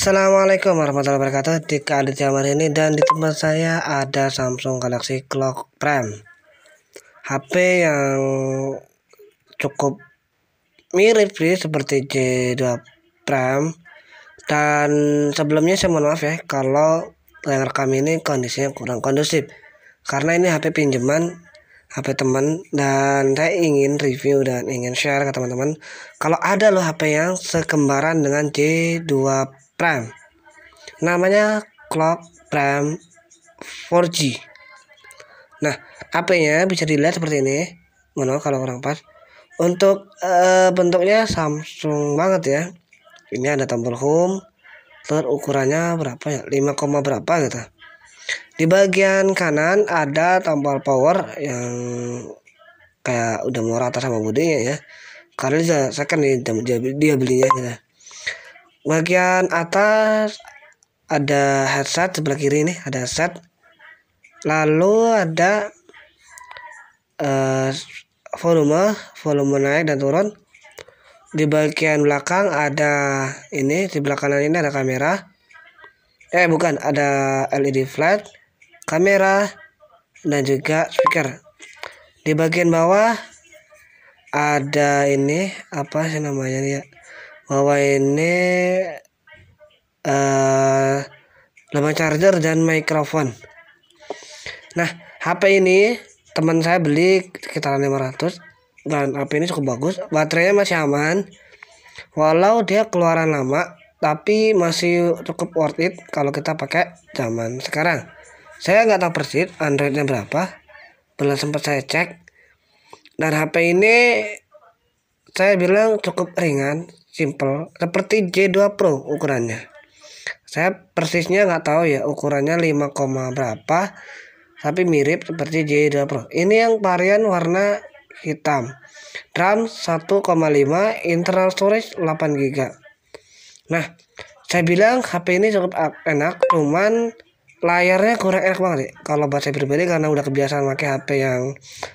Assalamualaikum warahmatullahi wabarakatuh di kali jamar ini dan di tempat saya ada Samsung Galaxy Clock Prime HP yang cukup mirip sih seperti J2 Prime dan sebelumnya saya mohon maaf ya kalau yang rekam ini kondisinya kurang kondusif karena ini HP pinjaman HP teman dan saya ingin review dan ingin share ke teman-teman kalau ada loh HP yang sekembaran dengan J2 Prime namanya clock Prime 4G nah HP-nya bisa dilihat seperti ini mana kalau kurang pas untuk e, bentuknya Samsung banget ya ini ada tombol home terukurannya ukurannya berapa ya 5, berapa gitu di bagian kanan ada tombol power yang kayak udah mau rata sama bodinya ya karena saya kan dia belinya gitu bagian atas ada headset sebelah kiri nih ada headset lalu ada uh, volume volume naik dan turun di bagian belakang ada ini di belakang ini ada kamera eh bukan ada LED flat kamera dan juga speaker di bagian bawah ada ini apa sih namanya nih ya ini uh, lama charger dan mikrofon nah HP ini teman saya beli sekitaran 500 dan HP ini cukup bagus baterainya masih aman walau dia keluaran lama tapi masih cukup worth it kalau kita pakai zaman sekarang saya nggak tahu persis Androidnya berapa belum sempat saya cek dan HP ini saya bilang cukup ringan simple seperti J2 Pro ukurannya saya persisnya nggak tahu ya ukurannya 5, berapa tapi mirip seperti J2 Pro ini yang varian warna hitam RAM 1,5 internal storage 8 GB nah saya bilang HP ini cukup enak cuman layarnya kurang enak banget ya. kalau buat saya pribadi karena udah kebiasaan pakai HP yang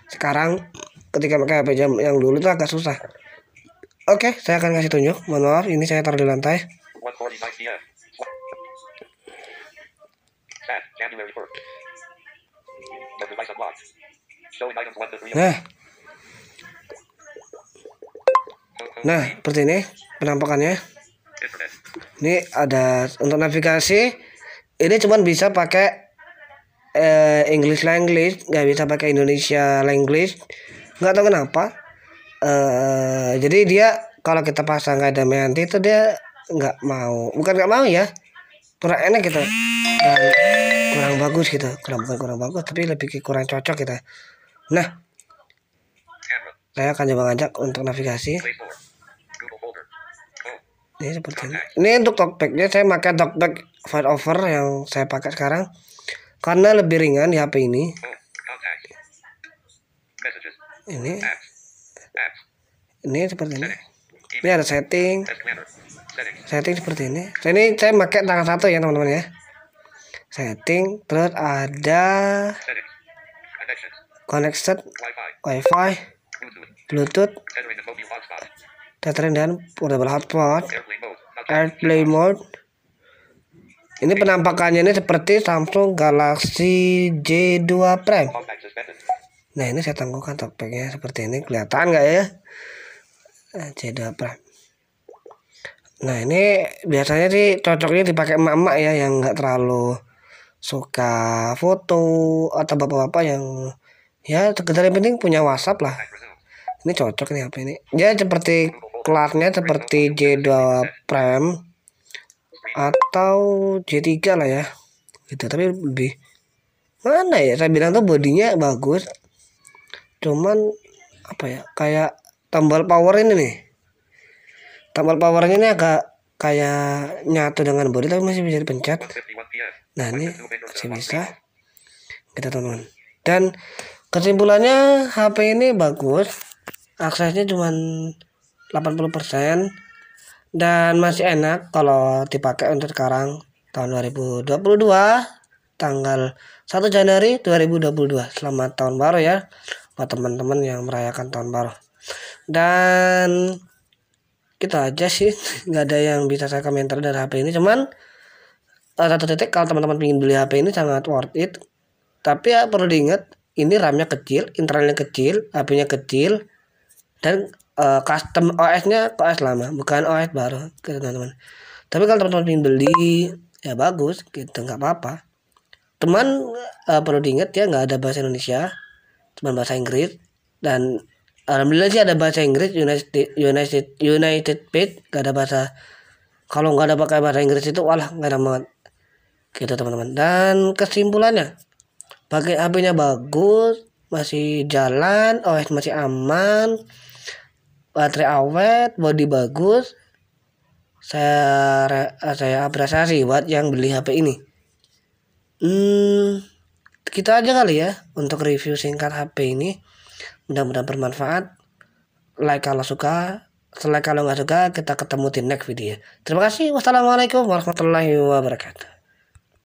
sekarang ketika pakai HP yang dulu itu agak susah Oke, okay, saya akan kasih tunjuk. Mohon maaf, ini saya taruh di lantai. Nah. Nah, seperti ini penampakannya. Ini ada untuk navigasi. Ini cuman bisa pakai eh, English language, nggak bisa pakai Indonesia language. Nggak tahu kenapa Eh, jadi dia kalau kita pasang ada meanti itu dia nggak mau bukan nggak mau ya kurang enak gitu dan kurang bagus gitu kurang bukan kurang bagus tapi lebih kurang cocok gitu nah saya akan coba ngajak untuk navigasi ini seperti ini ini untuk talkbacknya saya pakai talkback fight over yang saya pakai sekarang karena lebih ringan di HP ini ini ini seperti ini ini ada setting setting seperti ini nah, ini saya pakai tangan satu ya teman-teman ya setting terus ada connected wifi bluetooth tethering dan portable hotspot airplay mode ini penampakannya ini seperti Samsung Galaxy J2 Prime Nah ini saya tangguhkan topengnya seperti ini kelihatan nggak ya? C eh, prime Nah ini biasanya sih cocoknya dipakai emak-emak ya yang nggak terlalu suka foto atau bapak-bapak yang ya sekedar yang penting punya WhatsApp lah. Ini cocok nih apa ini? Ya seperti kelarnya seperti J2 prime atau J3 lah ya. Gitu tapi lebih mana ya? Saya bilang tuh bodinya bagus, cuman apa ya kayak tombol power ini nih tombol powernya ini agak kayak nyatu dengan body tapi masih bisa dipencet nah ini masih bisa kita teman dan kesimpulannya HP ini bagus aksesnya cuma 80% dan masih enak kalau dipakai untuk sekarang tahun 2022 tanggal 1 Januari 2022 selamat tahun baru ya buat teman-teman yang merayakan tahun baru dan kita aja sih nggak ada yang bisa saya komentar dari HP ini cuman eh, satu titik kalau teman-teman ingin beli HP ini sangat worth it tapi ya perlu diingat ini RAM-nya kecil internalnya kecil HP-nya kecil dan uh, custom OS-nya OS lama bukan OS baru gitu teman-teman tapi kalau teman-teman ingin beli ya bagus gitu nggak apa-apa teman uh, eh, perlu diingat ya nggak ada bahasa Indonesia cuma bahasa Inggris dan alhamdulillah sih ada bahasa Inggris United United United Pit gak ada bahasa kalau nggak ada pakai bahasa Inggris itu walah nggak ada banget gitu teman-teman dan kesimpulannya pakai HP-nya bagus masih jalan OS masih aman baterai awet body bagus saya saya apresiasi buat yang beli HP ini hmm Segitu aja kali ya untuk review singkat HP ini. Mudah-mudahan bermanfaat. Like kalau suka, dislike kalau nggak suka, kita ketemu di next video. Terima kasih. Wassalamualaikum warahmatullahi wabarakatuh.